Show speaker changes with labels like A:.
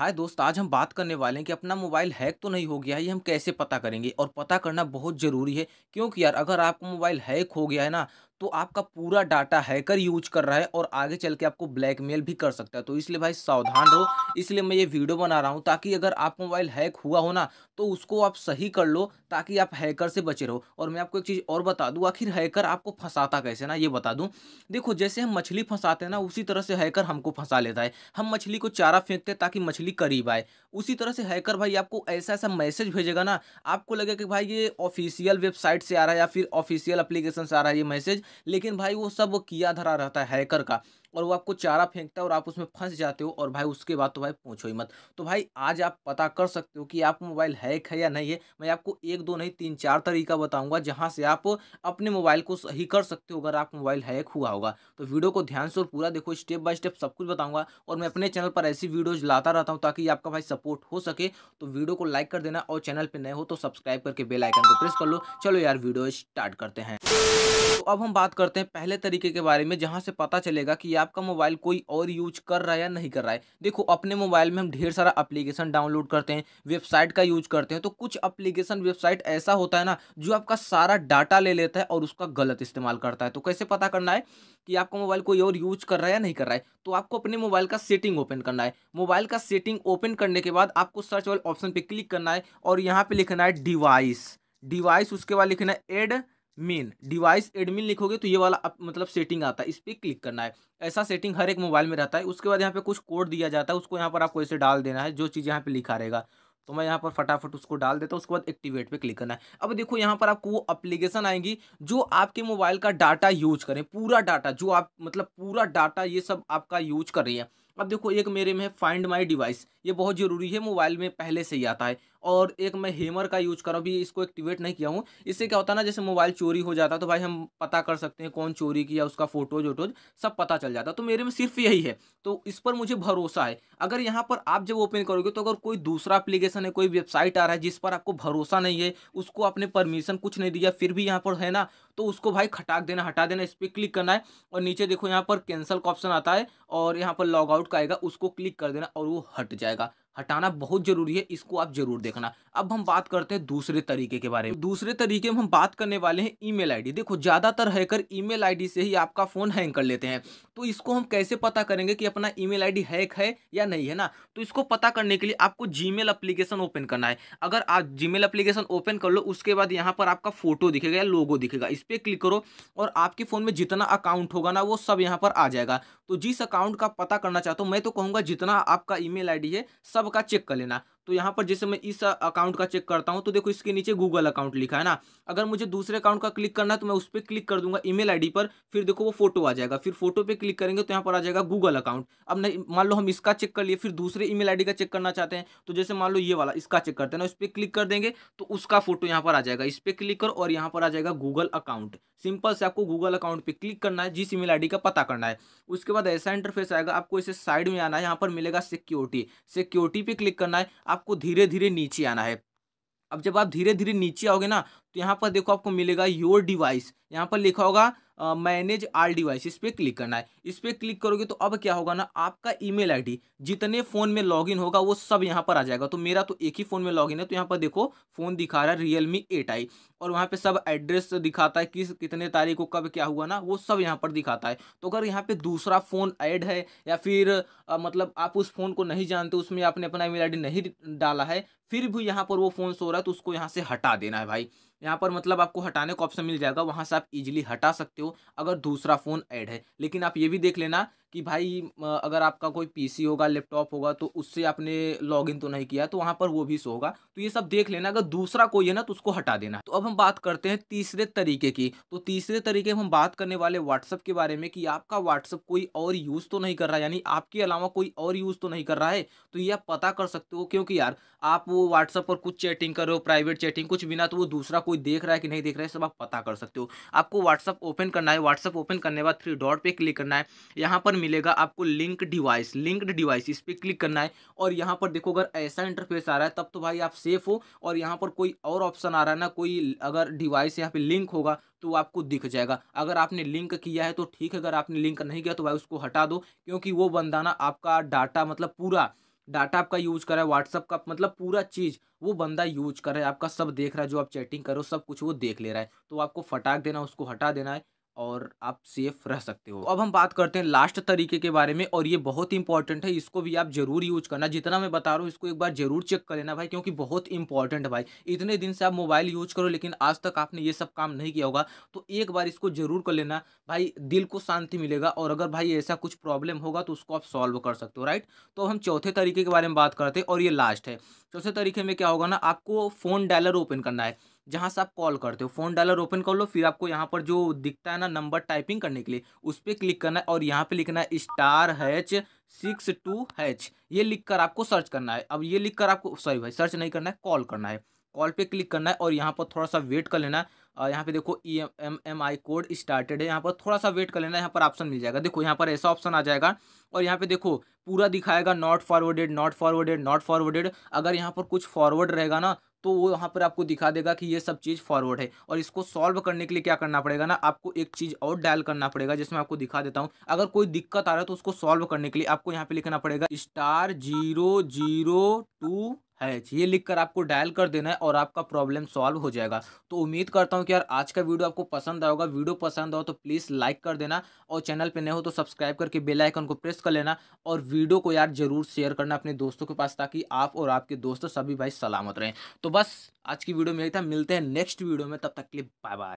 A: हाय दोस्त आज हम बात करने वाले हैं कि अपना मोबाइल हैक तो नहीं हो गया है ये हम कैसे पता करेंगे और पता करना बहुत ज़रूरी है क्योंकि यार अगर आपका मोबाइल हैक हो गया है ना तो आपका पूरा डाटा हैकर यूज कर रहा है और आगे चल के आपको ब्लैकमेल भी कर सकता है तो इसलिए भाई सावधान रहो इसलिए मैं ये वीडियो बना रहा हूँ ताकि अगर आप मोबाइल हैक हुआ हो ना तो उसको आप सही कर लो ताकि आप हैकर से बचे रहो और मैं आपको एक चीज़ और बता दूँ आखिर हैकर आपको फंसाता कैसे ना ये बता दूँ देखो जैसे हम मछली फंसाते हैं ना उसी तरह से हैकर हमको फंसा लेता है हम मछली को चारा फेंकते हैं ताकि मछली करीब आए उसी तरह से हैकर भाई आपको ऐसा ऐसा मैसेज भेजेगा ना आपको लगेगा कि भाई ये ऑफिशियल वेबसाइट से आ रहा है या फिर ऑफिशियल अप्लीकेशन से आ रहा है ये मैसेज लेकिन भाई वो सब वो किया धरा रहता है हैकर का और वो आपको चारा फेंकता है और आप उसमें फंस जाते हो और भाई उसके बाद तो भाई पूछो ही मत तो भाई आज आप पता कर सकते हो कि आप मोबाइल हैक है या नहीं है मैं आपको एक दो नहीं तीन चार तरीका बताऊंगा जहां से आप अपने मोबाइल को सही कर सकते हो अगर आप मोबाइल हैक हुआ होगा तो वीडियो को ध्यान से और पूरा देखो स्टेप बाय स्टेप सब कुछ बताऊँगा और मैं अपने चैनल पर ऐसी वीडियोज लाता रहता हूँ ताकि आपका भाई सपोर्ट हो सके तो वीडियो को लाइक कर देना और चैनल पर नए हो तो सब्सक्राइब करके बेलाइकन को प्रेस कर लो चलो यार वीडियो स्टार्ट करते हैं तो अब हम बात करते हैं पहले तरीके के बारे में जहाँ से पता चलेगा कि आपका मोबाइल कोई और यूज कर रहा है या नहीं कर रहा है देखो अपने मोबाइल में हम ढेर सारा अप्लीकेशन डाउनलोड करते हैं वेबसाइट का यूज करते हैं तो कुछ एप्लीकेशन वेबसाइट ऐसा होता है ना जो आपका सारा डाटा ले लेता है और उसका गलत इस्तेमाल करता है तो कैसे पता करना है कि आपका मोबाइल कोई और यूज कर रहा है या नहीं कर रहा है तो आपको अपने मोबाइल का सेटिंग ओपन करना है मोबाइल का सेटिंग ओपन करने के बाद आपको सर्च वाले ऑप्शन पर क्लिक करना है और यहाँ पर लिखना है डिवाइस डिवाइस उसके बाद लिखना है एड मेन डिवाइस एडमिन लिखोगे तो ये वाला अप, मतलब सेटिंग आता है इस पर क्लिक करना है ऐसा सेटिंग हर एक मोबाइल में रहता है उसके बाद यहाँ पे कुछ कोड दिया जाता है उसको यहाँ पर आपको ऐसे डाल देना है जो चीज़ यहाँ पे लिखा रहेगा तो मैं यहाँ पर फटाफट उसको डाल देता हूँ उसके बाद एक्टिवेट पे क्लिक करना है अब देखो यहाँ पर आपको वो अप्लीकेशन आएंगी जो आपके मोबाइल का डाटा यूज करें पूरा डाटा जो आप मतलब पूरा डाटा ये सब आपका यूज कर रही है अब देखो एक मेरे में फाइंड माई डिवाइस ये बहुत ज़रूरी है मोबाइल में पहले से ही आता है और एक मैं हेमर का यूज़ कर रहा हूँ अभी इसको एक्टिवेट नहीं किया हूँ इससे क्या होता है ना जैसे मोबाइल चोरी हो जाता तो भाई हम पता कर सकते हैं कौन चोरी किया उसका फ़ोटोज वोटोज सब पता चल जाता तो मेरे में सिर्फ यही है तो इस पर मुझे भरोसा है अगर यहाँ पर आप जब ओपन करोगे तो अगर कोई दूसरा अप्लीकेशन है कोई वेबसाइट आ रहा है जिस पर आपको भरोसा नहीं है उसको आपने परमिशन कुछ नहीं दिया फिर भी यहाँ पर है ना तो उसको भाई खटाक देना हटा देना इस पर क्लिक करना है और नीचे देखो यहाँ पर कैंसिल का ऑप्शन आता है और यहाँ पर लॉग आउट का आएगा उसको क्लिक कर देना और वो हट जाएगा हटाना बहुत जरूरी है इसको आप जरूर देखना अब हम बात करते हैं दूसरे तरीके के बारे में दूसरे तरीके में हम बात करने वाले हैं ईमेल आईडी देखो ज़्यादातर हैकर ईमेल आईडी से ही आपका फ़ोन हैंग कर लेते हैं तो इसको हम कैसे पता करेंगे कि अपना ईमेल आईडी हैक है या नहीं है ना तो इसको पता करने के लिए आपको जी मेल ओपन करना है अगर आप जी मेल ओपन कर लो उसके बाद यहाँ पर आपका फोटो दिखेगा या लोगो दिखेगा इस पर क्लिक करो और आपके फ़ोन में जितना अकाउंट होगा ना वो सब यहाँ पर आ जाएगा तो जिस अकाउंट का पता करना चाहता हूँ मैं तो कहूँगा जितना आपका ई मेल है सब सबका चेक कर लेना तो यहाँ पर जैसे मैं इस अकाउंट का चेक करता हूँ तो देखो इसके नीचे गूगल अकाउंट लिखा है ना अगर मुझे दूसरे अकाउंट का क्लिक करना है तो मैं उस पर क्लिक कर दूंगा ईमेल आईडी पर फिर देखो वो फोटो आ जाएगा फिर फोटो पे क्लिक करेंगे तो यहाँ पर आ जाएगा गूगल अकाउंट अब नहीं मान लो हम इसका चेक कर लिए फिर दूसरे ई मेल का चेक करना चाहते हैं तो जैसे मान लो ये वाला इसका चेक करते हैं ना उस पर क्लिक कर देंगे तो उसका फोटो यहाँ पर आ जाएगा इस पर क्लिक कर और यहाँ पर आ जाएगा गूगल अकाउंट सिंपल से आपको गूगल अकाउंट पर क्लिक करना है जिस ई मेल का पता करना है उसके बाद ऐसा इंटरफेस आएगा आपको इसे साइड में आना है यहाँ पर मिलेगा सिक्योरिटी सिक्योरिटी पे क्लिक करना है आपको धीरे धीरे नीचे आना है अब जब आप धीरे धीरे नीचे आओगे ना तो यहाँ पर देखो आपको मिलेगा योर डिवाइस यहाँ पर लिखा होगा मैनेज आल डिवाइस इस पर क्लिक करना है इस पर क्लिक करोगे तो अब क्या होगा ना आपका ईमेल आईडी जितने फ़ोन में लॉगिन होगा वो सब यहाँ पर आ जाएगा तो मेरा तो एक ही फ़ोन में लॉगिन है तो यहाँ पर देखो फ़ोन दिखा रहा है रियल मी एट आई और वहाँ पे सब एड्रेस दिखाता है किस कितने तारीख को कब क्या हुआ ना वो सब यहाँ पर दिखाता है तो अगर यहाँ पे दूसरा फ़ोन ऐड है या फिर आ, मतलब आप उस फ़ोन को नहीं जानते उसमें आपने अपना ईमेल आईडी नहीं डाला है फिर भी यहाँ पर वो फ़ोन सो रहा है तो उसको यहाँ से हटा देना है भाई यहाँ पर मतलब आपको हटाने का ऑप्शन मिल जाएगा वहाँ से आप इजीली हटा सकते हो अगर दूसरा फ़ोन ऐड है लेकिन आप ये भी देख लेना कि भाई अगर आपका कोई पीसी होगा लैपटॉप होगा तो उससे आपने लॉगिन तो नहीं किया तो वहाँ पर वो भी शो होगा तो ये सब देख लेना अगर दूसरा कोई है ना तो उसको हटा देना तो अब हम बात करते हैं तीसरे तरीके की तो तीसरे तरीके हम बात करने वाले व्हाट्सअप के बारे में कि आपका व्हाट्सअप कोई और यूज़ तो नहीं कर रहा है यानी आपके अलावा कोई और यूज़ तो नहीं कर रहा है तो ये आप पता कर सकते हो क्योंकि यार आप वो व्हाट्सअप पर कुछ चैटिंग कर रहे हो प्राइवेट चैटिंग कुछ बिना तो वो दूसरा कोई देख रहा है कि नहीं देख रहा है सब आप पता कर सकते हो आपको व्हाट्सअप ओपन करना है व्हाट्सअप ओपन करने बाद थ्री डॉट पर क्लिक करना है यहाँ पर मिलेगा आपको लिंक डिवाइस लिंक्ड डिवाइस इस पर क्लिक करना है और यहाँ पर देखो अगर ऐसा इंटरफेस आ रहा है तब तो भाई आप सेफ हो और यहाँ पर कोई और ऑप्शन आ रहा है ना कोई अगर डिवाइस यहाँ पे लिंक होगा तो आपको दिख जाएगा अगर आपने लिंक किया है तो ठीक है अगर आपने लिंक नहीं किया तो भाई उसको हटा दो क्योंकि वो बंदाना आपका डाटा मतलब पूरा डाटा आपका यूज कर रहा है व्हाट्सअप का मतलब पूरा चीज़ वो बंदा यूज कर रहा है आपका सब देख रहा है जो आप चैटिंग करो सब कुछ वो देख ले रहा है तो आपको फटाक देना उसको हटा देना है और आप सेफ रह सकते हो अब हम बात करते हैं लास्ट तरीके के बारे में और ये बहुत इंपॉर्टेंट है इसको भी आप जरूर यूज करना जितना मैं बता रहा हूँ इसको एक बार जरूर चेक कर लेना भाई क्योंकि बहुत इंपॉर्टेंट है भाई इतने दिन से आप मोबाइल यूज करो लेकिन आज तक आपने ये सब काम नहीं किया होगा तो एक बार इसको जरूर कर लेना भाई दिल को शांति मिलेगा और अगर भाई ऐसा कुछ प्रॉब्लम होगा तो उसको आप सॉल्व कर सकते हो राइट तो हम चौथे तरीके के बारे में बात करते हैं और ये लास्ट है चौथे तरीके में क्या होगा ना आपको फ़ोन डायलर ओपन करना है जहाँ से आप कॉल करते हो फ़ोन डालर ओपन कर लो फिर आपको यहाँ पर जो दिखता है ना नंबर टाइपिंग करने के लिए उस पर क्लिक करना है और यहाँ पे लिखना है star hash six two hash ये लिखकर आपको सर्च करना है अब ये लिखकर आपको सॉरी भाई सर्च नहीं करना है कॉल करना है कॉल पे क्लिक करना है और यहाँ पर थोड़ा सा वेट कर लेना है यहाँ पे देखो E M M I code started है यहाँ पर थोड़ा सा वेट कर लेना है यहाँ पर ऑप्शन मिल जाएगा देखो यहाँ पर ऐसा ऑप्शन आ जाएगा और यहाँ पे देखो पूरा दिखाएगा not forwarded not forwarded not forwarded अगर यहाँ पर कुछ फॉरवर्ड रहेगा ना तो वो यहाँ पर आपको दिखा देगा कि ये सब चीज़ फॉरवर्ड है और इसको सॉल्व करने के लिए क्या करना पड़ेगा ना आपको एक चीज़ और डायल करना पड़ेगा जिसमें आपको दिखा देता हूँ अगर कोई दिक्कत आ रहा है तो उसको सॉल्व करने के लिए आपको यहाँ पे लिखना पड़ेगा star zero zero two hash ये लिख कर आपको डायल कर देना है और आपका प्रॉब्लम सॉल्व हो जाएगा तो उम्मीद करता हूँ कि यार आज का वीडियो आपको पसंद आएगा वीडियो पसंद आओ तो प्लीज़ लाइक कर देना और चैनल पर नहीं हो तो सब्सक्राइब करके बेल आइकन को प्रेस कर लेना और वीडियो को यार जरूर शेयर करना अपने दोस्तों के पास ताकि आप और आपके दोस्त सभी भाई सलामत रहें तो बस आज की वीडियो में यही था मिलते हैं नेक्स्ट वीडियो में तब तक के लिए बाय बाय